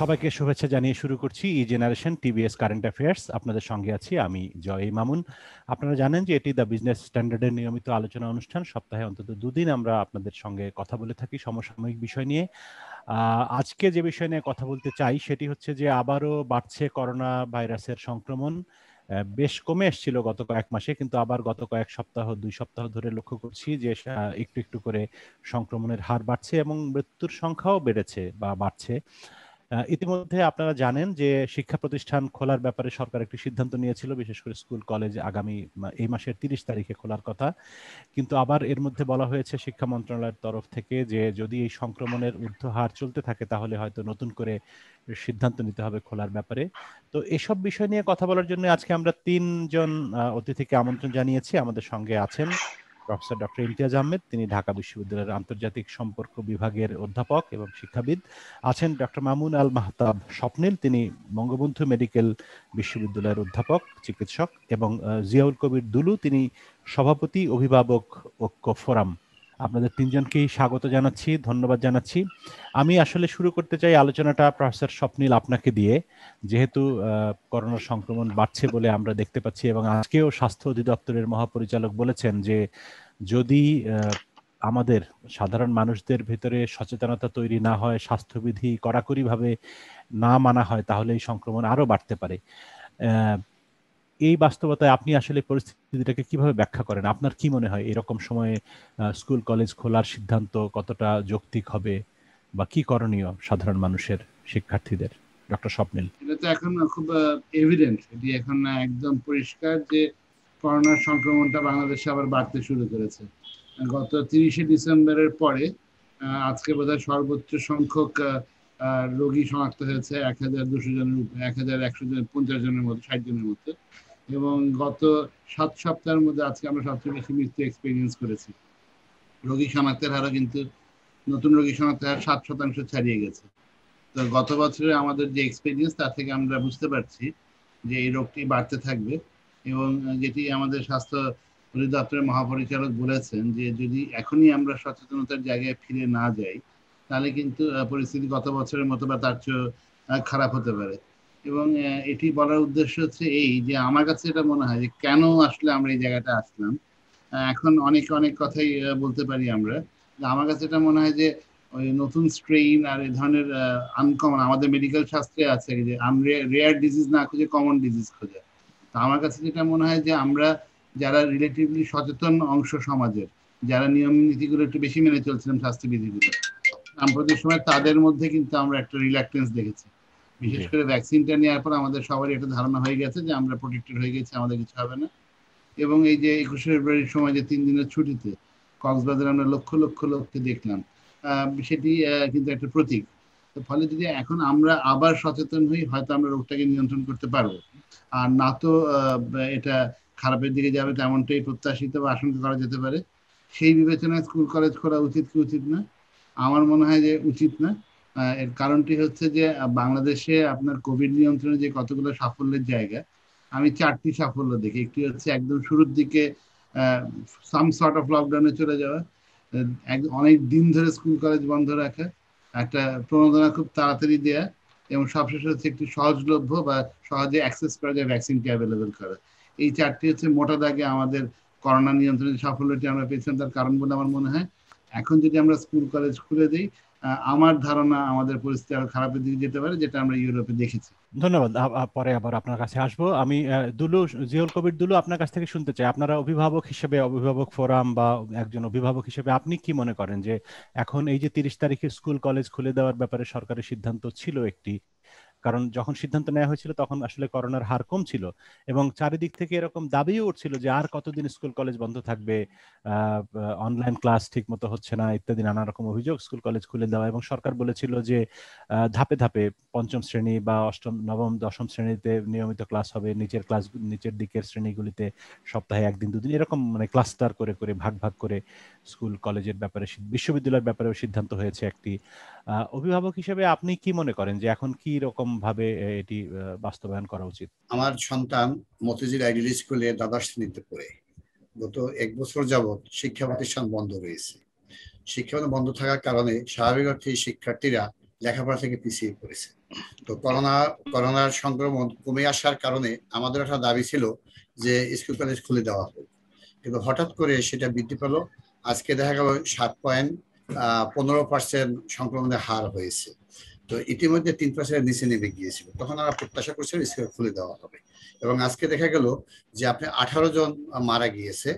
সবাইকে শুভেচ্ছা জানিয়ে শুরু করছি E generation TV's current affairs আপনাদের সঙ্গে আছি আমি জয় মামুন আপনারা জানেন যে এটি দ্য বিজনেস স্ট্যান্ডার্ডের নিয়মিত আলোচনা অনুষ্ঠান সপ্তাহে অন্তত দুদিন আমরা আপনাদের সঙ্গে কথা বলে থাকি সমসাময়িক বিষয় নিয়ে আজকে যে বিষয় নিয়ে কথা বলতে চাই সেটি হচ্ছে যে আবারও বাড়ছে করোনা ভাইরাসের সংক্রমণ বেশ কমে এসছিল গত কয়েক মাসে কিন্তু আবার গত কয়েক সপ্তাহ দুই সপ্তাহ ধরে লক্ষ্য করছি যে একটু একটু করে সংক্রমণের হার বাড়ছে এবং মৃত্যুর সংখ্যাও বেড়েছে বা বাড়ছে আহ ইতিমধ্যে আপনারা জানেন যে শিক্ষা প্রতিষ্ঠান খোলার ব্যাপারে সরকার একটি সিদ্ধান্ত নিয়েছিল বিশেষ করে স্কুল কলেজ আগামী এই মাসের তিরিশ তারিখে খোলার কথা কিন্তু আবার এর মধ্যে বলা হয়েছে শিক্ষা মন্ত্রণালয়ের তরফ থেকে যে যদি এই সংক্রমণের ঊর্ধ্ব হার চলতে থাকে তাহলে হয়তো নতুন করে সিদ্ধান্ত নিতে হবে খোলার ব্যাপারে তো এসব বিষয় নিয়ে কথা বলার জন্য আজকে আমরা তিনজন অতিথিকে আমন্ত্রণ জানিয়েছি আমাদের সঙ্গে আছেন প্রফেসর ডক্টর ইমতিয়াজ আহমেদ তিনি ঢাকা বিশ্ববিদ্যালয়ের আন্তর্জাতিক সম্পর্ক বিভাগের অধ্যাপক এবং শিক্ষাবিদ আছেন ডক্টর মামুন আল মাহতাব স্বপ্নিল তিনি বঙ্গবন্ধু মেডিকেল বিশ্ববিদ্যালয়ের অধ্যাপক চিকিৎসক এবং জিয়াউল কবির দুলু তিনি সভাপতি অভিভাবক ঐক্য ফোরাম আপনাদের তিনজনকেই স্বাগত জানাচ্ছি ধন্যবাদ জানাচ্ছি আমি আসলে শুরু করতে চাই আলোচনাটা প্রফেসর স্বপ্নীল আপনাকে দিয়ে যেহেতু করোনার সংক্রমণ বাড়ছে বলে আমরা দেখতে পাচ্ছি এবং আজকেও স্বাস্থ্য অধিদপ্তরের মহাপরিচালক বলেছেন যে যদি আমাদের সাধারণ মানুষদের ভিতরে সচেতনতা তৈরি না হয় স্বাস্থ্যবিধি কড়াকড়িভাবে না মানা হয় তাহলে এই সংক্রমণ আরও বাড়তে পারে এই বাস্তবতায় আপনি আসলে পরিস্থিতিটাকে কিভাবে ব্যাখ্যা করেন আপনার কি মনে হয় এরকম সময়ে স্কুল কলেজ খোলার সিদ্ধান্ত কতটা যৌক্তিক হবে বা কি করণীয় সাধারণ মানুষের শিক্ষার্থীদের ডক্টর স্বপ্নিল এটা তো এখন খুব এভিডেন্ট এটি এখন একদম পরিষ্কার যে করোনা সংক্রমণটা বাংলাদেশে আবার বাড়তে শুরু করেছে গত তিরিশে ডিসেম্বরের পরে আজকে বোধহয় সর্বোচ্চ সংখ্যক রোগী শনাক্ত হয়েছে এক হাজার দুশো জনের এক হাজার একশো জন পঞ্চাশ জনের মতো ষাট জনের মতো এবং গত সাত সপ্তাহের মধ্যে আজকে আমরা সবচেয়ে বেশি মৃত্যু এক্সপিরিয়েন্স করেছি রোগী শনাক্তের হারও কিন্তু নতুন রোগী শনাক্তের হার সাত শতাংশ ছাড়িয়ে গেছে তো গত বছরে আমাদের যে এক্সপিরিয়েন্স তা থেকে আমরা বুঝতে পারছি যে এই রোগটি বাড়তে থাকবে এবং যেটি আমাদের স্বাস্থ্য অধিদপ্তরের মহাপরিচালক বলেছেন যে যদি এখনই আমরা সচেতনতার জায়গায় ফিরে না যাই তাহলে কিন্তু পরিস্থিতি গত বছরের মতো বা তার চেয়ে খারাপ হতে পারে এবং এটি বলার উদ্দেশ্য হচ্ছে এই যে আমার কাছে এটা মনে হয় যে কেন আসলে আমরা এই জায়গাটা আসলাম এখন অনেক অনেক কথাই বলতে পারি আমরা আমার কাছে এটা মনে হয় যে ওই নতুন স্ট্রেইন আর এই ধরনের আনকমন আমাদের মেডিকেল শাস্ত্রে আছে যে রেয়ার ডিজিজ না খুঁজে কমন ডিজিজ খুঁজে তো আমার কাছে যেটা মনে হয় যে আমরা যারা রিলেটিভলি সচেতন অংশ সমাজের যারা নিয়ম নীতিগুলো একটু বেশি মেনে চলছিলাম স্বাস্থ্যবিধিগুলো সাম্প্রতিক সময় তাদের মধ্যে কিন্তু আমরা একটা রিল্যাক্টেন্স দেখেছি বিশেষ করে ভ্যাকসিনটা নেওয়ার পর আমাদের সবারই একটা ধারণা হয়ে গেছে যে আমরা প্রোটেক্টেড হয়ে গেছি আমাদের কিছু হবে না এবং এই যে একুশে ফেব্রুয়ারির সময় যে তিন দিনের ছুটিতে কক্সবাজার আমরা লক্ষ লক্ষ লোককে দেখলাম সেটি কিন্তু একটা প্রতীক ফলে যদি এখন আমরা আবার সচেতন হই হয়তো আমরা রোগটাকে নিয়ন্ত্রণ করতে পারবো আর না তো এটা খারাপের দিকে যাবে তেমনটাই প্রত্যাশিত বা আশঙ্কা করা যেতে পারে সেই বিবেচনায় স্কুল কলেজ খোলা উচিত কি উচিত না আমার মনে হয় যে উচিত না এর কারণটি হচ্ছে যে বাংলাদেশে আপনার কোভিড নিয়ন্ত্রণে যে কতগুলো সাফল্যের জায়গা আমি চারটি সাফল্য দেখি একটি হচ্ছে একদম শুরুর দিকে সাম সর্ট অফ লকডাউনে চলে যাওয়া অনেক দিন ধরে স্কুল কলেজ বন্ধ রাখা একটা প্রণোদনা খুব তাড়াতাড়ি দেয়া এবং সবশেষে হচ্ছে একটি সহজলভ্য বা সহজে অ্যাক্সেস করা যায় ভ্যাকসিনটি অ্যাভেলেবেল করা এই চারটি হচ্ছে মোটা দাগে আমাদের করোনা নিয়ন্ত্রণের সাফল্যটি আমরা পেয়েছিলাম তার কারণ বলে আমার মনে হয় এখন যদি আমরা স্কুল কলেজ খুলে দিই আমার ধারণা আমাদের পরিস্থিতি আরো খারাপের দিকে যেতে পারে যেটা আমরা ইউরোপে দেখেছি ধন্যবাদ পরে আবার আপনার কাছে আসবো আমি দুলু জিওল কবির দুলু আপনার কাছ থেকে শুনতে চাই আপনারা অভিভাবক হিসেবে অভিভাবক ফোরাম বা একজন অভিভাবক হিসেবে আপনি কি মনে করেন যে এখন এই যে তিরিশ তারিখে স্কুল কলেজ খুলে দেওয়ার ব্যাপারে সরকারের সিদ্ধান্ত ছিল একটি কারণ যখন সিদ্ধান্ত নেওয়া হয়েছিল তখন আসলে করোনার হার কম ছিল এবং চারিদিক থেকে এরকম দাবিও উঠছিল যে আর কতদিন স্কুল কলেজ বন্ধ থাকবে অনলাইন ক্লাস ঠিক মতো হচ্ছে না ইত্যাদি নানা রকম অভিযোগ স্কুল কলেজ খুলে দেওয়া এবং সরকার বলেছিল যে ধাপে ধাপে পঞ্চম শ্রেণী বা অষ্টম নবম দশম শ্রেণীতে নিয়মিত ক্লাস হবে নিচের ক্লাস নিচের দিকের শ্রেণীগুলিতে সপ্তাহে একদিন দুদিন এরকম মানে ক্লাস্টার করে করে ভাগ ভাগ করে স্কুল কলেজের ব্যাপারে বিশ্ববিদ্যালয়ের ব্যাপারেও সিদ্ধান্ত হয়েছে একটি অভিভাবক হিসেবে আপনি কি মনে করেন যে এখন কি রকম ভাবে এটি বাস্তবায়ন করা উচিত আমার সন্তান মতিজির আইডিল স্কুলে দ্বাদশ শ্রেণীতে পড়ে গত এক বছর যাবৎ শিক্ষা প্রতিষ্ঠান বন্ধ রয়েছে শিক্ষা বন্ধ থাকার কারণে স্বাভাবিক অর্থে শিক্ষার্থীরা লেখাপড়া থেকে পিছিয়ে পড়েছে তো করোনা করোনার সংক্রমণ কমে আসার কারণে আমাদের একটা দাবি ছিল যে স্কুল কলেজ খুলে দেওয়া হোক কিন্তু হঠাৎ করে সেটা বৃদ্ধি পেল আজকে দেখা গেল সাত পয়েন্ট পনেরো পার্সেন্ট সংক্রমণের হার হয়েছে তো ইতিমধ্যে তিন পার্সেন্টের নিচে নেমে গিয়েছিল তখন আমরা প্রত্যাশা করছিলাম স্কুল খুলে দেওয়া হবে এবং আজকে দেখা গেল যে আপনি আঠারো জন মারা গিয়েছে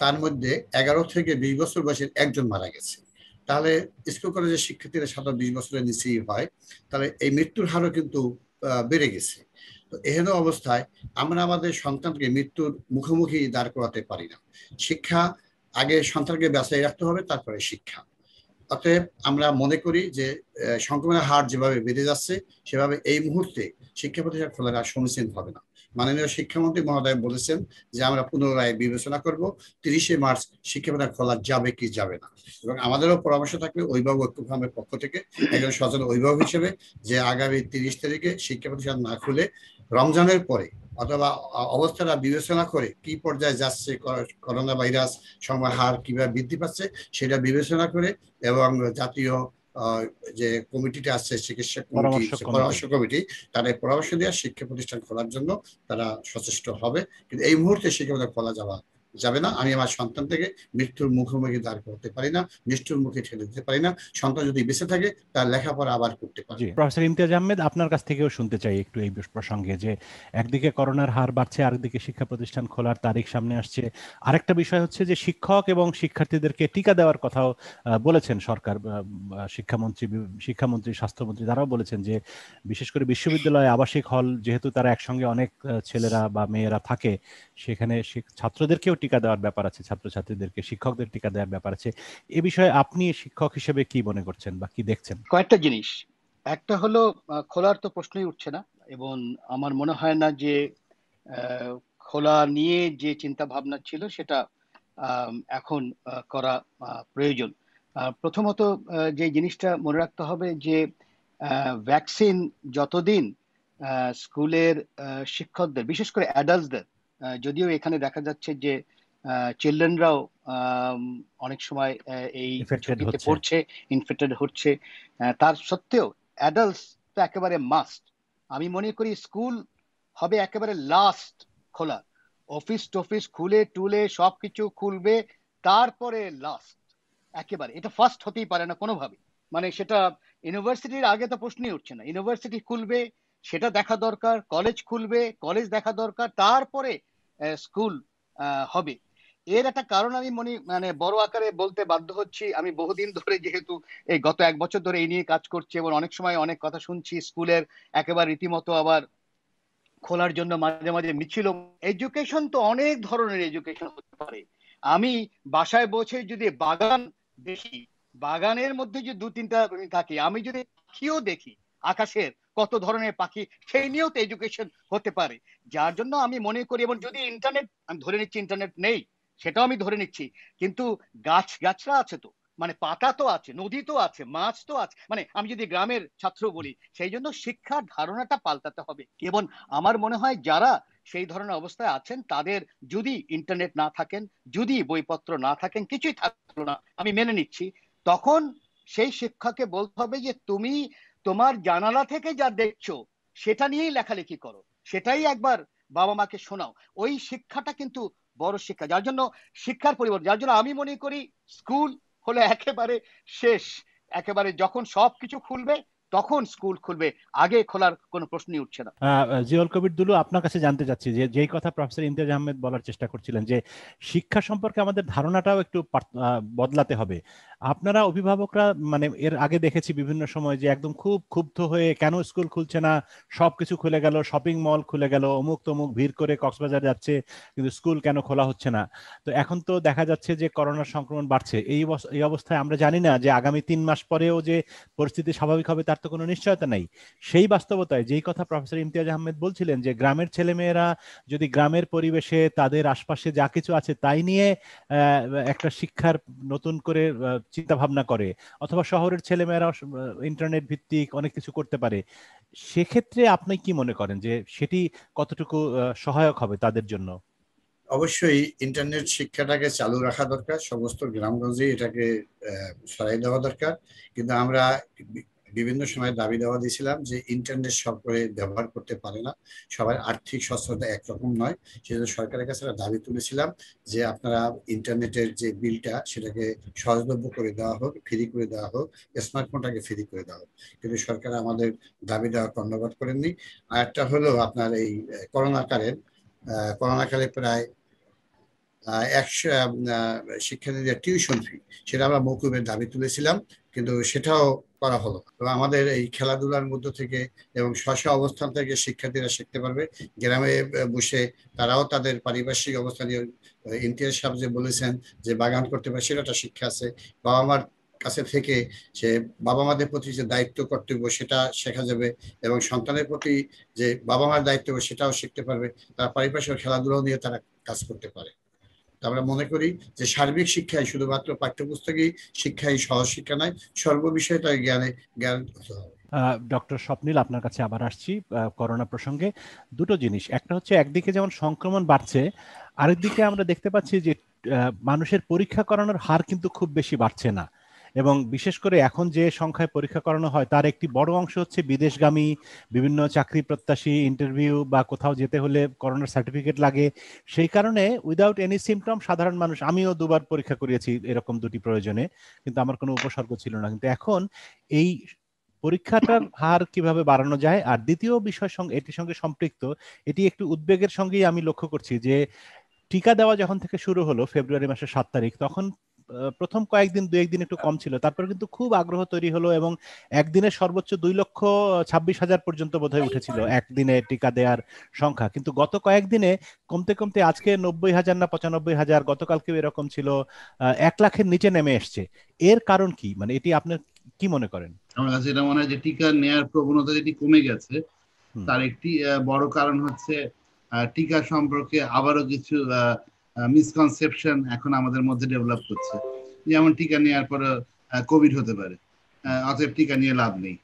তার মধ্যে এগারো থেকে বিশ বছর বয়সের একজন মারা গেছে তাহলে স্কুল কলেজের শিক্ষার্থীরা সাধারণ বিশ বছরের নিচেই হয় তাহলে এই মৃত্যুর হারও কিন্তু বেড়ে গেছে তো এহেন অবস্থায় আমরা আমাদের সন্তানকে মৃত্যুর মুখোমুখি দাঁড় করাতে পারি না শিক্ষা আগে সন্তানকে বাঁচিয়ে রাখতে হবে তারপরে শিক্ষা অতএব আমরা মনে করি যে সংক্রমণের হার যেভাবে বেড়ে যাচ্ছে সেভাবে এই মুহূর্তে শিক্ষা প্রতিষ্ঠান খোলা রাখা সমীচীন হবে না মাননীয় শিক্ষামন্ত্রী মহোদয় বলেছেন যে আমরা পুনরায় বিবেচনা করব তিরিশে মার্চ শিক্ষা প্রতিষ্ঠান খোলা যাবে কি যাবে না এবং আমাদেরও পরামর্শ থাকবে অভিভাবক ঐক্যফ্রামের পক্ষ থেকে একজন সচেতন অভিভাবক হিসেবে যে আগামী তিরিশ তারিখে শিক্ষা প্রতিষ্ঠান না খুলে রমজানের পরে অথবা অবস্থাটা বিবেচনা করে কি পর্যায়ে যাচ্ছে করোনা ভাইরাস সময় হার কিভাবে বৃদ্ধি পাচ্ছে সেটা বিবেচনা করে এবং জাতীয় যে কমিটিটা আছে চিকিৎসা কমিটি পরামর্শ কমিটি তারা পরামর্শ দেওয়া শিক্ষা প্রতিষ্ঠান খোলার জন্য তারা সচেষ্ট হবে কিন্তু এই মুহূর্তে শিক্ষা খোলা যাওয়া যাবে না আমি আমার সন্তান থেকে মৃত্যুর মুখোমুখি দাঁড় করতে পারি না মৃত্যুর মুখে ঠেলে দিতে পারি না সন্তান যদি বেঁচে থাকে তার লেখাপড়া আবার করতে পারি প্রফেসর ইমতিয়াজ আহমেদ আপনার কাছ থেকেও শুনতে চাই একটু এই প্রসঙ্গে যে একদিকে করোনার হার বাড়ছে আরেকদিকে শিক্ষা প্রতিষ্ঠান খোলার তারিখ সামনে আসছে আরেকটা বিষয় হচ্ছে যে শিক্ষক এবং শিক্ষার্থীদেরকে টিকা দেওয়ার কথাও বলেছেন সরকার শিক্ষামন্ত্রী শিক্ষামন্ত্রী স্বাস্থ্যমন্ত্রী তারাও বলেছেন যে বিশেষ করে বিশ্ববিদ্যালয়ে আবাসিক হল যেহেতু তারা একসঙ্গে অনেক ছেলেরা বা মেয়েরা থাকে সেখানে ছাত্রদেরকেও টিকা দেওয়ার ব্যাপার আছে ছাত্রছাত্রীদেরকে শিক্ষকদের টিকা দেওয়ার ব্যাপার আছে এ বিষয়ে আপনি শিক্ষক হিসেবে কি মনে করছেন বা কি দেখছেন কয়েকটা জিনিস একটা হলো খোলার তো প্রশ্নই উঠছে না এবং আমার মনে হয় না যে খোলা নিয়ে যে চিন্তা ভাবনা ছিল সেটা এখন করা প্রয়োজন প্রথমত যে জিনিসটা মনে রাখতে হবে যে ভ্যাকসিন যতদিন স্কুলের শিক্ষকদের বিশেষ করে অ্যাডাল্টদের যদিও এখানে দেখা যাচ্ছে যে চিলড্রেনরাও অনেক সময় এই পড়ছে ইনফেক্টেড হচ্ছে তার সত্ত্বেও অ্যাডাল্টস তো একেবারে মাস্ট আমি মনে করি স্কুল হবে একেবারে লাস্ট খোলা অফিস টফিস খুলে টুলে সব কিছু খুলবে তারপরে লাস্ট একেবারে এটা ফার্স্ট হতেই পারে না কোনোভাবে মানে সেটা ইউনিভার্সিটির আগে তো প্রশ্নই উঠছে না ইউনিভার্সিটি খুলবে সেটা দেখা দরকার কলেজ খুলবে কলেজ দেখা দরকার তারপরে স্কুল হবে এর একটা কারণ আমি মনে মানে বড় আকারে বলতে বাধ্য হচ্ছি আমি বহুদিন ধরে যেহেতু এই গত এক বছর ধরে এই নিয়ে কাজ করছি এবং অনেক সময় অনেক কথা শুনছি স্কুলের একেবারে রীতিমতো আবার খোলার জন্য মাঝে মাঝে মিছিল এডুকেশন তো অনেক ধরনের এডুকেশন হতে পারে আমি বাসায় বসে যদি বাগান দেখি বাগানের মধ্যে যে দু তিনটা থাকি আমি যদি পাখিও দেখি আকাশের কত ধরনের পাখি সেই নিয়েও তো এডুকেশন হতে পারে যার জন্য আমি মনে করি এবং যদি ইন্টারনেট আমি ধরে নিচ্ছি ইন্টারনেট নেই সেটাও আমি ধরে নিচ্ছি কিন্তু গাছ গাছরা আছে তো মানে পাতা তো আছে নদী তো আছে মাছ তো আছে মানে আমি যদি গ্রামের ছাত্র বলি সেই জন্য শিক্ষার ধারণাটা পাল্টাতে হবে এবং আমার মনে হয় যারা সেই ধরনের অবস্থায় আছেন তাদের যদি ইন্টারনেট না থাকেন যদি বইপত্র না থাকেন কিছুই থাকলো না আমি মেনে নিচ্ছি তখন সেই শিক্ষাকে বলতে হবে যে তুমি তোমার জানালা থেকে যা দেখছো সেটা নিয়েই লেখালেখি করো সেটাই একবার বাবা মাকে শোনাও ওই শিক্ষাটা কিন্তু বড় শিক্ষা যার জন্য শিক্ষার পরিবর্তন যার জন্য আমি মনে করি স্কুল হলো একেবারে শেষ একেবারে যখন সবকিছু খুলবে তখন স্কুল খুলবে আগে খোলার কোনো প্রশ্নই উঠছে না জিয়ল কবির দুলু আপনার কাছে জানতে চাচ্ছি যে যেই কথা প্রফেসর ইমতিয়াজ আহমেদ বলার চেষ্টা করছিলেন যে শিক্ষা সম্পর্কে আমাদের ধারণাটাও একটু বদলাতে হবে আপনারা অভিভাবকরা মানে এর আগে দেখেছি বিভিন্ন সময় যে একদম খুব ক্ষুব্ধ হয়ে কেন স্কুল খুলছে না সব কিছু খুলে গেল শপিং মল খুলে গেল অমুক তমুক ভিড় করে কক্সবাজার যাচ্ছে কিন্তু স্কুল কেন খোলা হচ্ছে না তো এখন তো দেখা যাচ্ছে যে করোনার সংক্রমণ বাড়ছে এই অবস্থায় আমরা জানি না যে আগামী তিন মাস পরেও যে পরিস্থিতি স্বাভাবিক হবে তার তো কোনো নিশ্চয়তা নাই সেই বাস্তবতায় যেই কথা প্রফেসর ইমতিয়াজ আহমেদ বলছিলেন যে গ্রামের ছেলেমেয়েরা যদি গ্রামের পরিবেশে তাদের আশপাশে যা কিছু আছে তাই নিয়ে একটা শিক্ষার নতুন করে চিন্তা ভাবনা করে অথবা শহরের ছেলেমেয়েরা ইন্টারনেট ভিত্তিক অনেক কিছু করতে পারে সেক্ষেত্রে আপনি কি মনে করেন যে সেটি কতটুকু সহায়ক হবে তাদের জন্য অবশ্যই ইন্টারনেট শিক্ষাটাকে চালু রাখা দরকার সমস্ত গ্রামগঞ্জে এটাকে সরাই দেওয়া দরকার কিন্তু আমরা বিভিন্ন সময় দাবি দেওয়া দিয়েছিলাম যে ইন্টারনেট সকলে ব্যবহার করতে পারে না সবার আর্থিক সচ্ছলতা একরকম নয় সেজন্য সরকারের কাছে একটা দাবি তুলেছিলাম যে আপনারা ইন্টারনেটের যে বিলটা সেটাকে সহজলভ্য করে দেওয়া হোক ফ্রি করে দেওয়া হোক স্মার্টফোনটাকে ফ্রি করে দেওয়া হোক কিন্তু সরকার আমাদের দাবি দেওয়া কর্ণপাত করেননি আর একটা হলো আপনার এই করোনাকালের করোনাকালে প্রায় একশো শিক্ষার্থীদের টিউশন ফি সেটা আমরা মৌকুমের দাবি তুলেছিলাম কিন্তু সেটাও করা হলো তো আমাদের এই খেলাধুলার মধ্য থেকে এবং স্বস্ব অবস্থান থেকে শিক্ষার্থীরা শিখতে পারবে গ্রামে বসে তারাও তাদের পারিপার্শ্বিক অবস্থা নিয়ে ইমতিয়াজ সাহেব যে বলেছেন যে বাগান করতে পারে সেটা একটা শিক্ষা আছে বাবা মার কাছে থেকে সে বাবা মাদের প্রতি যে দায়িত্ব কর্তব্য সেটা শেখা যাবে এবং সন্তানের প্রতি যে বাবা মার দায়িত্ব সেটাও শিখতে পারবে তারা পারিপার্শ্বিক খেলাধুলাও নিয়ে তারা কাজ করতে পারে আমরা মনে করি যে সার্বিক শিক্ষায় শুধুমাত্র পাঠ্যপুস্তকেই শিক্ষায় শিক্ষা নয় সর্ববিষয়ে তার জ্ঞানে জ্ঞান হতে হবে ডক্টর স্বপ্নীল আপনার কাছে আবার আসছি করোনা প্রসঙ্গে দুটো জিনিস একটা হচ্ছে একদিকে যেমন সংক্রমণ বাড়ছে আরেকদিকে আমরা দেখতে পাচ্ছি যে মানুষের পরীক্ষা করানোর হার কিন্তু খুব বেশি বাড়ছে না এবং বিশেষ করে এখন যে সংখ্যায় পরীক্ষা করানো হয় তার একটি বড় অংশ হচ্ছে বিদেশগামী বিভিন্ন চাকরি প্রত্যাশী ইন্টারভিউ বা কোথাও যেতে হলে করোনার সার্টিফিকেট লাগে সেই কারণে উইদাউট এনি সিমটম সাধারণ মানুষ আমিও দুবার পরীক্ষা করিয়েছি এরকম দুটি প্রয়োজনে কিন্তু আমার কোনো উপসর্গ ছিল না কিন্তু এখন এই পরীক্ষাটার হার কিভাবে বাড়ানো যায় আর দ্বিতীয় বিষয় এটির সঙ্গে সম্পৃক্ত এটি একটু উদ্বেগের সঙ্গেই আমি লক্ষ্য করছি যে টিকা দেওয়া যখন থেকে শুরু হলো ফেব্রুয়ারি মাসের সাত তারিখ তখন প্রথম কয়েকদিন দু একদিন একটু কম ছিল তারপর কিন্তু খুব আগ্রহ তৈরি হলো এবং একদিনে সর্বোচ্চ দুই লক্ষ ছাব্বিশ হাজার পর্যন্ত বোধহয় উঠেছিল একদিনে টিকা দেওয়ার সংখ্যা কিন্তু গত কয়েকদিনে কমতে কমতে আজকে নব্বই হাজার না পঁচানব্বই হাজার গতকালকেও এরকম ছিল এক লাখের নিচে নেমে এসছে এর কারণ কি মানে এটি আপনার কি মনে করেন আমার কাছে এটা মনে হয় যে টিকা নেয়ার প্রবণতা যেটি কমে গেছে তার একটি বড় কারণ হচ্ছে টিকা সম্পর্কে আবারও কিছু মিসকনসেপশন এখন আমাদের মধ্যে ডেভেলপ করছে যেমন টিকা নেওয়ার পরে কোভিড হতে পারে অতএব টিকা নিয়ে লাভ নেই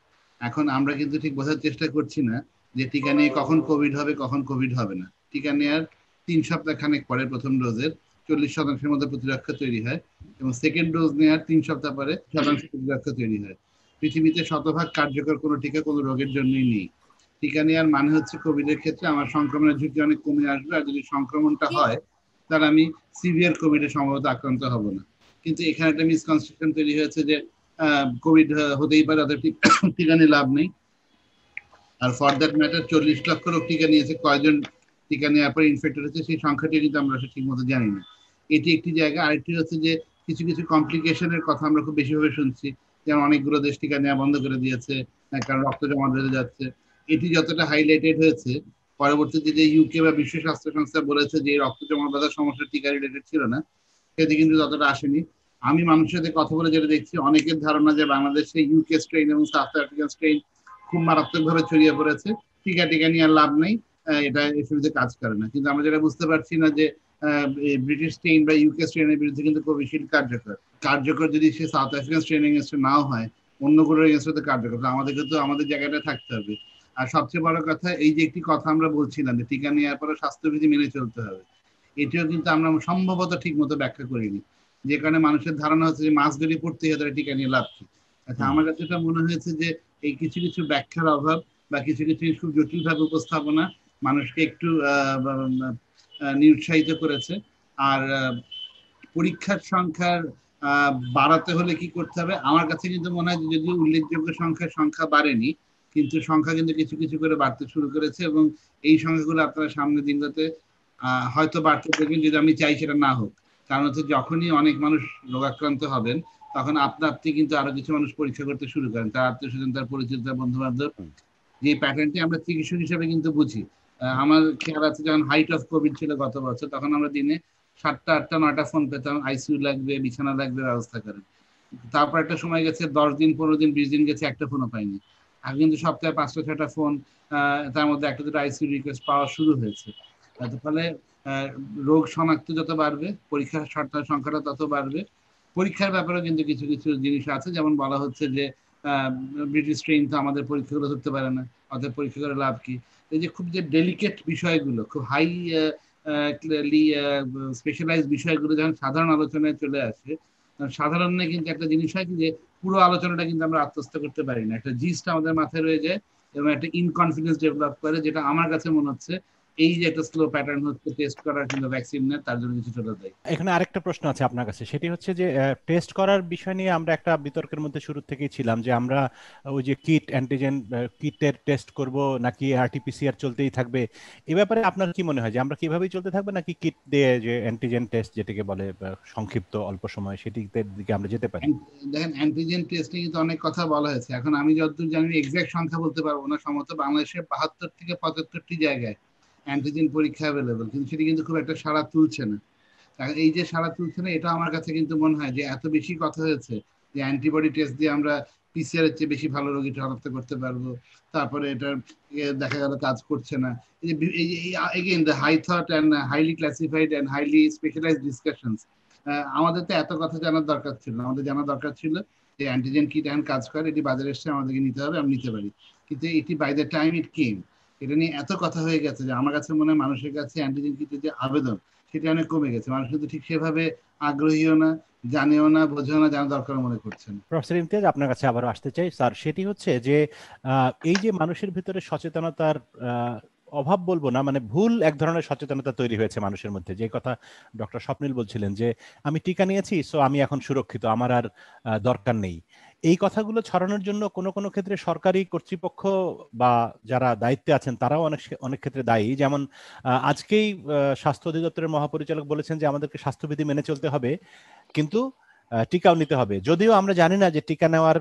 এখন আমরা কিন্তু ঠিক বোঝার চেষ্টা করছি না যে টিকা নিয়ে কখন কোভিড হবে কখন কোভিড হবে না টিকা নেওয়ার তিন সপ্তাহ খানেক পরে প্রথম ডোজের চল্লিশ শতাংশের মধ্যে প্রতিরক্ষা তৈরি হয় এবং সেকেন্ড ডোজ নেওয়ার তিন সপ্তাহ পরে শতাংশ প্রতিরক্ষা তৈরি হয় পৃথিবীতে শতভাগ কার্যকর কোনো টিকা কোনো রোগের জন্যই নেই টিকা নেওয়ার মানে হচ্ছে কোভিডের ক্ষেত্রে আমার সংক্রমণের ঝুঁকি অনেক কমে আসবে আর যদি সংক্রমণটা হয় তাহলে আমি সিভিয়ার কোভিডে সম্ভবত আক্রান্ত হব না কিন্তু এখানে একটা মিসকনসেপশন তৈরি হয়েছে যে কোভিড হতেই পারে তাদের টিকা নিয়ে লাভ নেই আর ফর দ্যাট ম্যাটার চল্লিশ লক্ষ লোক টিকা নিয়েছে কয়জন টিকা নেওয়ার পর ইনফেক্টেড হয়েছে সেই সংখ্যাটি কিন্তু আমরা ঠিক মতো জানি না এটি একটি জায়গা আরেকটি হচ্ছে যে কিছু কিছু কমপ্লিকেশনের কথা আমরা খুব বেশিভাবে শুনছি যেমন অনেকগুলো দেশ টিকা নেওয়া বন্ধ করে দিয়েছে কারণ রক্ত জমা বেড়ে যাচ্ছে এটি যতটা হাইলাইটেড হয়েছে পরবর্তীতে যে ইউকে বা বিশ্ব স্বাস্থ্য সংস্থা বলেছে যে রক্ত জমা বাধার সমস্যা টিকা রিলেটেড ছিল না সেটি কিন্তু ততটা আসেনি আমি মানুষের সাথে কথা বলে যেটা দেখছি অনেকের ধারণা যে বাংলাদেশে ইউকে স্ট্রেন এবং সাউথ আফ্রিকান স্ট্রেন খুব মারাত্মকভাবে ছড়িয়ে পড়েছে টিকা টিকা নিয়ে লাভ নেই এটা এসবিতে কাজ করে না কিন্তু আমরা যেটা বুঝতে পারছি না যে ব্রিটিশ স্ট্রেন বা ইউকে স্ট্রেনের বিরুদ্ধে কিন্তু কোভিশিল্ড কার্যকর কার্যকর যদি সে সাউথ আফ্রিকান স্ট্রেন এগেনস্টে নাও হয় অন্য কোনো এগেনস্টে কার্যকর আমাদেরকে তো আমাদের জায়গাটা থাকতে হবে আর সবচেয়ে বড় কথা এই যে একটি কথা আমরা বলছিলাম যে টিকা নেওয়ার পরে স্বাস্থ্যবিধি মেনে চলতে হবে এটিও কিন্তু আমরা সম্ভবত ঠিক মতো ব্যাখ্যা করিনি যে কারণে মানুষের ধারণা হচ্ছে যে মাছ ধরে পড়তেই তারা টিকা নিয়ে লাভ কি আচ্ছা আমার কাছে এটা মনে হয়েছে যে এই কিছু কিছু ব্যাখ্যার অভাব বা কিছু কিছু খুব জটিলভাবে উপস্থাপনা মানুষকে একটু নিরুৎসাহিত করেছে আর পরীক্ষার সংখ্যার বাড়াতে হলে কি করতে হবে আমার কাছে কিন্তু মনে হয় যদিও উল্লেখযোগ্য সংখ্যার সংখ্যা বাড়েনি কিন্তু সংখ্যা কিন্তু কিছু কিছু করে বাড়তে শুরু করেছে এবং এই সংখ্যাগুলো আপনারা সামনে দিনগুলোতে হয়তো বাড়তে দেখবেন যদি আমি চাই সেটা না হোক কারণ হচ্ছে যখনই অনেক মানুষ রোগাক্রান্ত হবেন তখন আপনা আপনি কিন্তু আরো কিছু মানুষ পরীক্ষা করতে শুরু করেন তার আত্মীয় স্বজন তার পরিচিত তার বন্ধু বান্ধব যে প্যাটার্নটি আমরা চিকিৎসক হিসাবে কিন্তু বুঝি আমার খেয়াল আছে যখন হাইট অফ কোভিড ছিল গত বছর তখন আমরা দিনে সাতটা আটটা নয়টা ফোন পেতাম আইসিইউ লাগবে বিছানা লাগবে ব্যবস্থা করেন তারপর একটা সময় গেছে দশ দিন পনেরো দিন বিশ দিন গেছে একটা ফোনও পাইনি আগে কিন্তু সপ্তাহে পাঁচটা ছটা ফোন তার মধ্যে একটা দুটো আইসিউ রিকোয়েস্ট পাওয়া শুরু হয়েছে তার ফলে রোগ শনাক্ত যত বাড়বে পরীক্ষার শর্তার সংখ্যাটা তত বাড়বে পরীক্ষার ব্যাপারেও কিন্তু কিছু কিছু জিনিস আছে যেমন বলা হচ্ছে যে ব্রিটিশ ট্রেন তো আমাদের পরীক্ষাগুলো ধরতে পারে না অর্থাৎ পরীক্ষা করে লাভ কি এই যে খুব যে ডেলিকেট বিষয়গুলো খুব হাই স্পেশালাইজ বিষয়গুলো যখন সাধারণ আলোচনায় চলে আসে সাধারণে কিন্তু একটা জিনিস হয় কি যে পুরো আলোচনাটা কিন্তু আমরা আত্মস্থ করতে পারি না একটা জিস্ট আমাদের মাথায় রয়ে যায় এবং একটা ইনকনফিডেন্স ডেভেলপ করে যেটা আমার কাছে মনে হচ্ছে এই যে একটা স্লো প্যাটার্ন হচ্ছে টেস্ট করার ভ্যাকসিন না তার জন্য কিছু এখানে আরেকটা প্রশ্ন আছে আপনার কাছে সেটি হচ্ছে যে টেস্ট করার বিষয় নিয়ে আমরা একটা বিতর্কের মধ্যে শুরু থেকেই ছিলাম যে আমরা ওই যে কিট অ্যান্টিজেন কিটের টেস্ট করব নাকি আরটিপিসিআর চলতেই থাকবে এ ব্যাপারে আপনার কি মনে হয় যে আমরা কিভাবেই চলতে থাকবে নাকি কিট দিয়ে যে অ্যান্টিজেন টেস্ট যেটাকে বলে সংক্ষিপ্ত অল্প সময় সেটিতে দিকে আমরা যেতে পারি দেখেন অ্যান্টিজেন টেস্টিং তো অনেক কথা বলা হয়েছে এখন আমি যতদূর জানি এক্সাক্ট সংখ্যা বলতে পারবো না সম্ভবত বাংলাদেশের বাহাত্তর থেকে পঁচাত্তরটি জায়গায় অ্যান্টিজেন পরীক্ষা অ্যাভেলেবেল কিন্তু সেটি কিন্তু খুব একটা সাড়া তুলছে না এই যে সাড়া তুলছে না এটা আমার কাছে কিন্তু মনে হয় যে এত বেশি কথা হয়েছে যে অ্যান্টিবডি টেস্ট দিয়ে আমরা পিসিআর চেয়ে বেশি ভালো রোগী শনাক্ত করতে পারবো তারপরে এটা দেখা গেল কাজ করছে না এই যে high thought and highly classified and highly specialise discussions আমাদের তো এত কথা জানার দরকার ছিল আমাদের জানার দরকার ছিল যে অ্যান্টিজেন কি কাজ করে এটি বাজারে এসে আমাদেরকে নিতে হবে আমি নিতে পারি কিন্তু এটি by the time it came এটা নিয়ে এত কথা হয়ে গেছে যে আমার কাছে মনে হয় মানুষের কাছে অ্যান্টিজেন কিটের যে আবেদন সেটা অনেক কমে গেছে মানুষ কিন্তু ঠিক সেভাবে আগ্রহীও না জানেও না বোঝেও না জানা দরকার মনে করছেন প্রফেসর ইমতিয়াজ আপনার কাছে আবার আসতে চাই স্যার সেটি হচ্ছে যে এই যে মানুষের ভিতরে সচেতনতার অভাব বলবো না মানে ভুল এক ধরনের সচেতনতা তৈরি হয়েছে মানুষের মধ্যে যে কথা ডক্টর স্বপ্নিল বলছিলেন যে আমি টিকা নিয়েছি সো আমি এখন সুরক্ষিত আমার আর দরকার নেই এই কথাগুলো ছড়ানোর জন্য কোনো কোনো ক্ষেত্রে সরকারি কর্তৃপক্ষ বা যারা দায়িত্বে আছেন তারাও অনেক অনেক ক্ষেত্রে দায়ী যেমন আজকেই স্বাস্থ্য অধিদপ্তরের মহাপরিচালক বলেছেন যে আমাদেরকে স্বাস্থ্যবিধি মেনে চলতে হবে কিন্তু টিকাও নিতে হবে যদিও আমরা জানি না যে টিকা নেওয়ার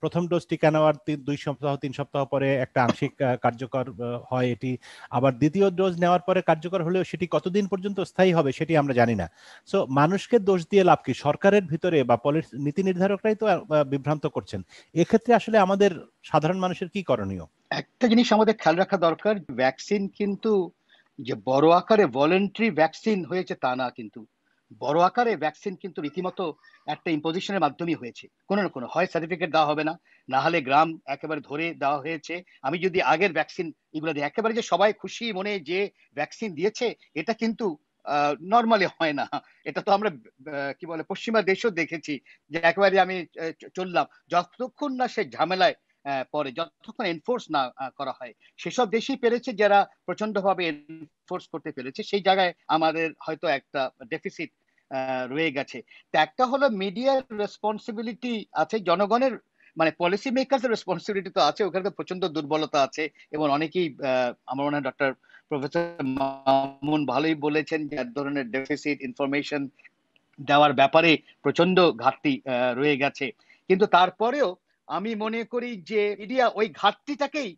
প্রথম ডোজ টিকা নেওয়ার দুই সপ্তাহ তিন সপ্তাহ পরে একটা আংশিক কার্যকর হয় এটি আবার দ্বিতীয় ডোজ নেওয়ার পরে কার্যকর হলেও সেটি কতদিন পর্যন্ত স্থায়ী হবে সেটি আমরা জানি না সো মানুষকে দোষ দিয়ে লাভ কি সরকারের ভিতরে বা নীতি নির্ধারকরাই তো বিভ্রান্ত করছেন এক্ষেত্রে আসলে আমাদের সাধারণ মানুষের কি করণীয় একটা জিনিস আমাদের খেয়াল রাখা দরকার ভ্যাকসিন কিন্তু যে বড় আকারে ভলেন্টারি ভ্যাকসিন হয়েছে তা না কিন্তু বড় আকারে ভ্যাকসিন কিন্তু রীতিমতো একটা ইম্পোজিশনের মাধ্যমে হয়েছে কোনো না কোনো হয় সার্টিফিকেট দেওয়া হবে না না হলে গ্রাম একেবারে ধরে দেওয়া হয়েছে আমি যদি আগের ভ্যাকসিন এগুলো দিই একেবারে যে সবাই খুশি মনে যে ভ্যাকসিন দিয়েছে এটা কিন্তু নর্মালি হয় না এটা তো আমরা কি বলে পশ্চিমা দেশও দেখেছি যে একেবারে আমি চললাম যতক্ষণ না সে ঝামেলায় পরে যতক্ষণ এনফোর্স না করা হয় সেসব দেশেই পেরেছে যারা প্রচন্ডভাবে এনফোর্স করতে পেরেছে সেই জায়গায় আমাদের হয়তো একটা ডেফিসিট রয়ে গেছে তা একটা হলো মিডিয়ার রেসপন্সিবিলিটি আছে জনগণের মানে পলিসি মেকার্সের রেসপন্সিবিলিটি তো আছে ওখানে প্রচন্ড দুর্বলতা আছে এবং অনেকেই আমার মনে হয় ডক্টর প্রফেসর মামুন ভালোই বলেছেন যে এক ধরনের ডেফিসিট ইনফরমেশন দেওয়ার ব্যাপারে প্রচন্ড ঘাটতি রয়ে গেছে কিন্তু তারপরেও আমি মনে করি যে মিডিয়া ওই ঘাটতিটাকেই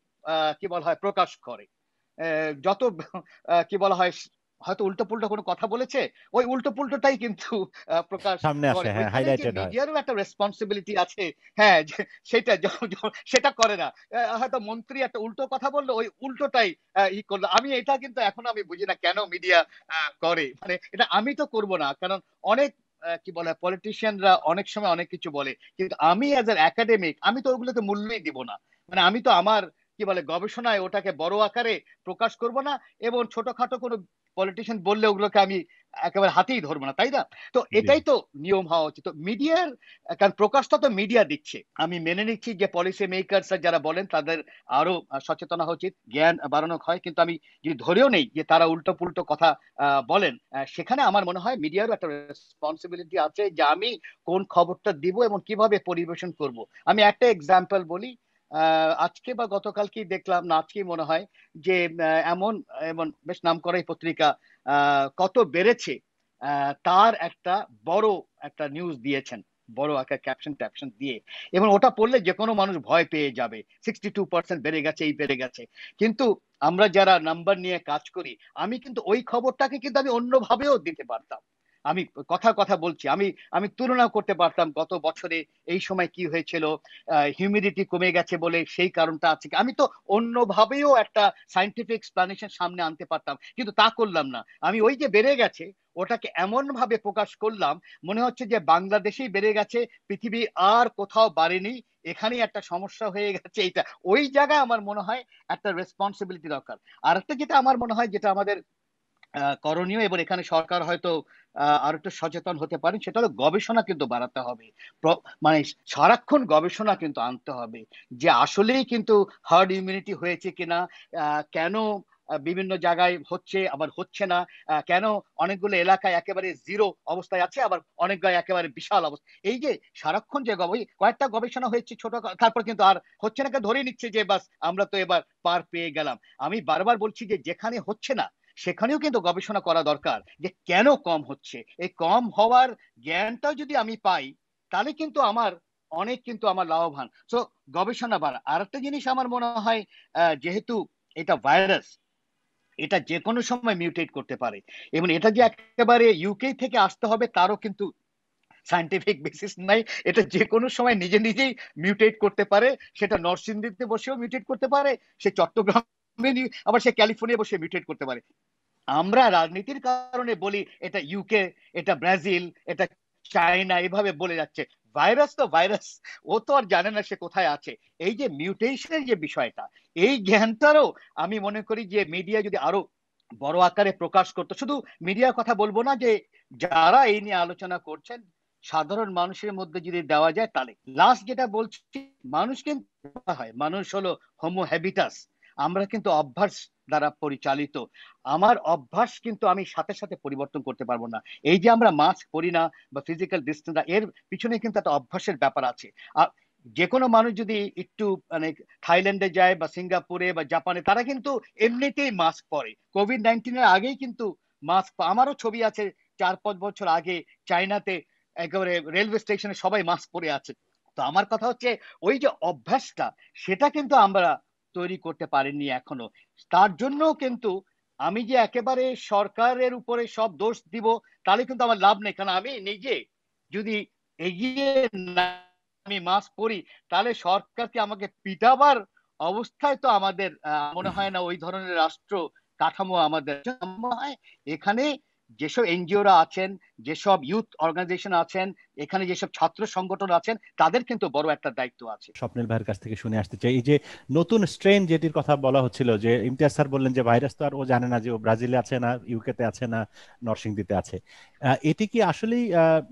কি বলা হয় প্রকাশ করে যত কি বলা হয় হয়তো উল্টো পুল্টো কোনো কথা বলেছে ওই উল্টো পুল্টোটাই কিন্তু প্রকাশ সামনে আসে হ্যাঁ হাইলাইটেড হয় মিডিয়ারও একটা রেসপন্সিবিলিটি আছে হ্যাঁ সেটা সেটা করে না হয়তো মন্ত্রী একটা উল্টো কথা বললো ওই উল্টোটাই ই করলো আমি এটা কিন্তু এখন আমি বুঝি না কেন মিডিয়া করে মানে এটা আমি তো করব না কারণ অনেক কি বলে পলিটিশিয়ানরা অনেক সময় অনেক কিছু বলে কিন্তু আমি অ্যাজ এন একাডেমিক আমি তো ওগুলোকে মূল্যই দিব না মানে আমি তো আমার কি বলে গবেষণায় ওটাকে বড় আকারে প্রকাশ করব না এবং ছোটখাটো কোনো পলিটিশিয়ান বললে ওগুলোকে আমি একেবারে হাতেই ধরবো না তাই না তো এটাই তো নিয়ম হওয়া উচিত তো মিডিয়ার কারণ প্রকাশটা তো মিডিয়া দিচ্ছে আমি মেনে নিচ্ছি যে পলিসি মেকার্স যারা বলেন তাদের আরো সচেতন উচিত জ্ঞান বাড়ানো হয় কিন্তু আমি যদি ধরেও নেই যে তারা উল্টো পুল্টো কথা বলেন সেখানে আমার মনে হয় মিডিয়ারও একটা রেসপন্সিবিলিটি আছে যে আমি কোন খবরটা দিব এবং কিভাবে পরিবেশন করব আমি একটা এক্সাম্পল বলি আজকে বা গতকাল কি দেখলাম না আজকেই মনে হয় যে এমন এমন বেশ নাম করা এই পত্রিকা কত বেড়েছে তার একটা বড় একটা নিউজ দিয়েছেন বড় একটা ক্যাপশন ট্যাপশন দিয়ে এবং ওটা পড়লে যে কোনো মানুষ ভয় পেয়ে যাবে সিক্সটি টু পার্সেন্ট বেড়ে গেছে এই বেড়ে গেছে কিন্তু আমরা যারা নাম্বার নিয়ে কাজ করি আমি কিন্তু ওই খবরটাকে কিন্তু আমি অন্যভাবেও দিতে পারতাম আমি কথা কথা বলছি আমি আমি তুলনা করতে পারতাম গত বছরে এই সময় কি হয়েছিল হিউমিডিটি কমে গেছে বলে সেই কারণটা আছে আমি তো অন্যভাবেও একটা সাইন্টিফিক এক্সপ্লানেশন সামনে আনতে পারতাম কিন্তু তা করলাম না আমি ওই যে বেড়ে গেছে ওটাকে এমন ভাবে প্রকাশ করলাম মনে হচ্ছে যে বাংলাদেশেই বেড়ে গেছে পৃথিবী আর কোথাও বাড়েনি এখানেই একটা সমস্যা হয়ে গেছে এটা ওই জায়গায় আমার মনে হয় একটা রেসপন্সিবিলিটি দরকার আর একটা যেটা আমার মনে হয় যেটা আমাদের করণীয় এবং এখানে সরকার হয়তো আরো একটু সচেতন হতে পারেন সেটা হলো গবেষণা কিন্তু বাড়াতে হবে মানে সারাক্ষণ গবেষণা কিন্তু আনতে হবে যে আসলেই কিন্তু হার্ড ইমিউনিটি হয়েছে কিনা কেন বিভিন্ন জায়গায় হচ্ছে আবার হচ্ছে না কেন অনেকগুলো এলাকায় একেবারে জিরো অবস্থায় আছে আবার অনেক গায়ে একেবারে বিশাল অবস্থা এই যে সারাক্ষণ যে কয়েকটা গবেষণা হয়েছে ছোট তারপর কিন্তু আর হচ্ছে না ধরে নিচ্ছে যে বাস আমরা তো এবার পার পেয়ে গেলাম আমি বারবার বলছি যে যেখানে হচ্ছে না সেখানেও কিন্তু গবেষণা করা দরকার যে কেন কম হচ্ছে এই কম হওয়ার জ্ঞানটাও যদি আমি পাই তাহলে কিন্তু আমার অনেক কিন্তু আমার লাভবান সো গবেষণা বাড়া আর একটা জিনিস আমার মনে হয় যেহেতু এটা ভাইরাস এটা যে কোনো সময় মিউটেট করতে পারে এবং এটা যে একেবারে ইউকে থেকে আসতে হবে তারও কিন্তু সায়েন্টিফিক বেসিস নাই এটা যে কোনো সময় নিজে নিজেই মিউটেট করতে পারে সেটা নরসিংদীতে বসেও মিউটেট করতে পারে সে চট্টগ্রাম আবার সে ক্যালিফোর্নিয়া বসে মিউটেট করতে পারে আমরা রাজনীতির কারণে বলি এটা ইউকে এটা ব্রাজিল এটা চায়না এভাবে বলে যাচ্ছে ভাইরাস তো ভাইরাস ও তো আর জানে না সে কোথায় আছে এই যে মিউটেশনের যে বিষয়টা এই জ্ঞানটারও আমি মনে করি যে মিডিয়া যদি আরো বড় আকারে প্রকাশ করতো শুধু মিডিয়ার কথা বলবো না যে যারা এই নিয়ে আলোচনা করছেন সাধারণ মানুষের মধ্যে যদি দেওয়া যায় তাহলে লাস্ট যেটা বলছি মানুষ কিন্তু হয় মানুষ হলো হোমো হ্যাবিটাস আমরা কিন্তু অভ্যাস দ্বারা পরিচালিত আমার অভ্যাস কিন্তু আমি সাথে সাথে পরিবর্তন করতে পারবো না এই যে আমরা মাস্ক পরি না বা ফিজিক্যাল ডিস্টেন্স এর পিছনে কিন্তু একটা অভ্যাসের ব্যাপার আছে আর যে কোনো মানুষ যদি একটু মানে থাইল্যান্ডে যায় বা সিঙ্গাপুরে বা জাপানে তারা কিন্তু এমনিতেই মাস্ক পরে কোভিড নাইন্টিনের আগেই কিন্তু মাস্ক আমারও ছবি আছে চার পাঁচ বছর আগে চায়নাতে একেবারে রেলওয়ে স্টেশনে সবাই মাস্ক পরে আছে তো আমার কথা হচ্ছে ওই যে অভ্যাসটা সেটা কিন্তু আমরা তৈরি করতে পারেননি এখনো তার জন্য কিন্তু আমি যে একেবারে সরকারের উপরে সব দোষ দিব তাহলে কিন্তু আমার লাভ নেই কারণ আমি নিজে যদি এগিয়ে আমি মাস্ক পরি তাহলে সরকারকে আমাকে পিটাবার অবস্থায় তো আমাদের মনে হয় না ওই ধরনের রাষ্ট্র কাঠামো আমাদের এখানে যেসব এনজিওরা আছেন যেসব ইউথ অর্গানাইজেশন আছেন এখানে যেসব ছাত্র সংগঠন আছেন তাদের কিন্তু বড় একটা দায়িত্ব আছে স্বপ্নের ভাইয়ের কাছ থেকে শুনে আসতে চাই এই যে নতুন স্ট্রেন যেটির কথা বলা হচ্ছিল যে ইমতিয়াজ স্যার বললেন যে ভাইরাস তো আর ও জানে না যে ও ব্রাজিলে আছে না ইউকেতে আছে না নরসিংদীতে আছে এটি কি আসলেই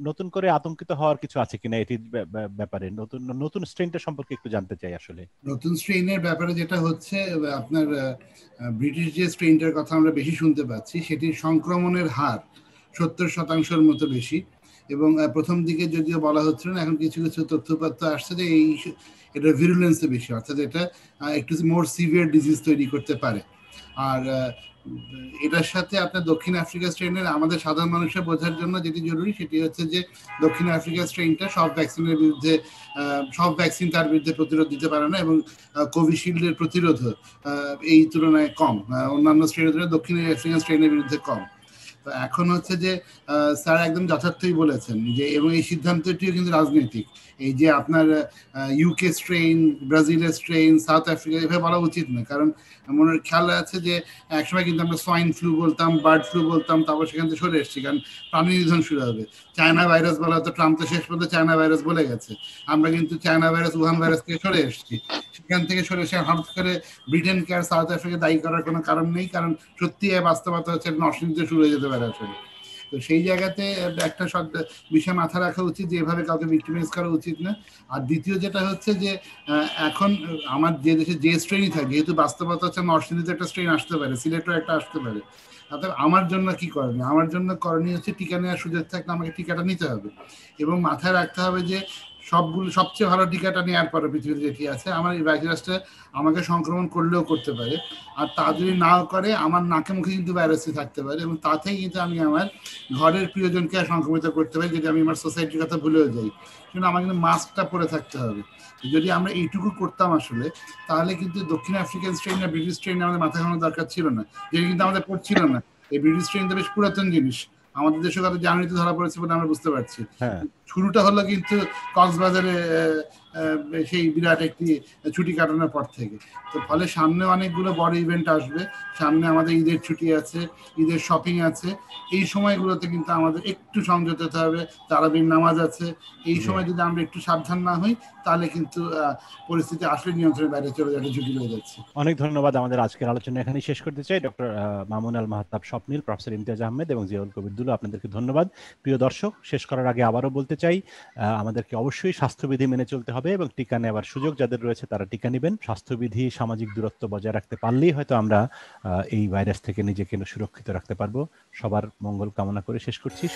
নতুন করে আতঙ্কিত হওয়ার কিছু আছে কিনা এটির ব্যাপারে নতুন নতুন স্ট্রেনটা সম্পর্কে একটু জানতে চাই আসলে নতুন স্ট্রেনের ব্যাপারে যেটা হচ্ছে আপনার ব্রিটিশ যে স্ট্রেনটার কথা আমরা বেশি শুনতে পাচ্ছি সেটির সংক্রমণের হার সত্তর শতাংশের মতো বেশি এবং প্রথম দিকে যদিও বলা হচ্ছিল না এখন কিছু কিছু তথ্যপাত্র আসছে যে এই এটা ভিরুলেন্সে বেশি অর্থাৎ এটা একটু মোর সিভিয়ার ডিজিজ তৈরি করতে পারে আর এটার সাথে আপনার দক্ষিণ আফ্রিকা স্ট্রেনের আমাদের সাধারণ মানুষের বোঝার জন্য যেটি জরুরি সেটি হচ্ছে যে দক্ষিণ আফ্রিকা স্ট্রেনটা সব ভ্যাকসিনের বিরুদ্ধে সব ভ্যাকসিন তার বিরুদ্ধে প্রতিরোধ দিতে পারে না এবং কোভিশিল্ডের প্রতিরোধ এই তুলনায় কম অন্যান্য স্ট্রেনের তুলনায় দক্ষিণ আফ্রিকান স্ট্রেনের বিরুদ্ধে কম তো এখন হচ্ছে যে স্যার একদম যথার্থই বলেছেন যে এবং এই সিদ্ধান্তটিও কিন্তু রাজনৈতিক এই যে আপনার ইউকে স্ট্রেন ব্রাজিলের স্ট্রেন সাউথ আফ্রিকা এভাবে বলা উচিত না কারণ মনে খেয়াল আছে যে একসময় কিন্তু আমরা সোয়াইন ফ্লু বলতাম বার্ড ফ্লু বলতাম তারপর সেখান থেকে সরে এসেছি কারণ প্রাণী নিধন শুরু হবে চায়না ভাইরাস বলা হতো ট্রাম্প তো শেষ পর্যন্ত চায়না ভাইরাস বলে গেছে আমরা কিন্তু চায়না ভাইরাস উহান ভাইরাস থেকে সরে এসেছি সেখান থেকে সরে এসে হঠাৎ করে ব্রিটেনকে আর সাউথ আফ্রিকা দায়ী করার কোনো কারণ নেই কারণ সত্যি বাস্তবতা হচ্ছে অর্থনীতি শুরু হয়ে যেতে আসলে তো সেই জায়গাতে একটা বিষয় মাথা রাখা উচিত যে এভাবে কাউকে ভিক্টিমাইজ করা উচিত না আর দ্বিতীয় যেটা হচ্ছে যে এখন আমার যে দেশে যে স্ট্রেনই থাকে যেহেতু বাস্তবতা হচ্ছে আমার অর্থনীতিতে একটা স্ট্রেন আসতে পারে সিলেটও একটা আসতে পারে অর্থাৎ আমার জন্য কি করণীয় আমার জন্য করণীয় হচ্ছে টিকা নেওয়ার সুযোগ থাকলে আমাকে টিকাটা নিতে হবে এবং মাথায় রাখতে হবে যে সবগুলো সবচেয়ে ভালো টিকাটা নেওয়ার পরে পৃথিবীতে যেটি আছে আমার এই ভাইরাসটা আমাকে সংক্রমণ করলেও করতে পারে আর তা যদি নাও করে আমার নাকে মুখে কিন্তু ভাইরাসটি থাকতে পারে এবং তাতেই কিন্তু আমি আমার ঘরের প্রিয়জনকে সংক্রমিত করতে পারি যদি আমি আমার সোসাইটির কথা ভুলেও যাই কিন্তু আমার কিন্তু মাস্কটা পরে থাকতে হবে যদি আমরা এইটুকু করতাম আসলে তাহলে কিন্তু দক্ষিণ আফ্রিকান স্ট্রেন না ব্রিটিশ স্ট্রেন আমাদের মাথা খাওয়ানোর দরকার ছিল না যেটা কিন্তু আমাদের পড়ছিল না এই ব্রিটিশ স্ট্রেন তো বেশ পুরাতন জিনিস আমাদের দেশে তারা জানুয়ারিতে ধরা পড়েছে বলে আমরা বুঝতে পারছি হ্যাঁ। শুরুটা হলো কিন্তু কক্সবাজারে সেই বিরাট একটি ছুটি কাটানোর পর থেকে তো ফলে সামনে অনেকগুলো বড় ইভেন্ট আসবে সামনে আমাদের ঈদের ছুটি আছে ঈদের শপিং আছে এই সময়গুলোতে কিন্তু আমাদের একটু সংযত হতে হবে তারাবির নামাজ আছে এই সময় যদি আমরা একটু সাবধান না হই তাহলে কিন্তু পরিস্থিতি আসলে নিয়ন্ত্রণের বাইরে চলে যাবে ঝুঁকি হয়ে যাচ্ছে অনেক ধন্যবাদ আমাদের আজকের আলোচনা এখানে শেষ করতে চাই ডক্টর মামুন আল মাহতাব স্বপ্নিল প্রফেসর ইমতিয়াজ আহমেদ এবং জিয়াউল কবিরদুল আপনাদেরকে ধন্যবাদ প্রিয় দর্শক শেষ করার আগে আবারও বলতে চাই আমাদেরকে অবশ্যই স্বাস্থ্যবিধি মেনে চলতে হবে হবে এবং টিকা নেওয়ার সুযোগ যাদের রয়েছে তারা টিকা নেবেন স্বাস্থ্যবিধি সামাজিক দূরত্ব বজায় রাখতে পারলেই হয়তো আমরা এই ভাইরাস থেকে নিজেকে সুরক্ষিত রাখতে পারবো সবার মঙ্গল কামনা করে শেষ করছি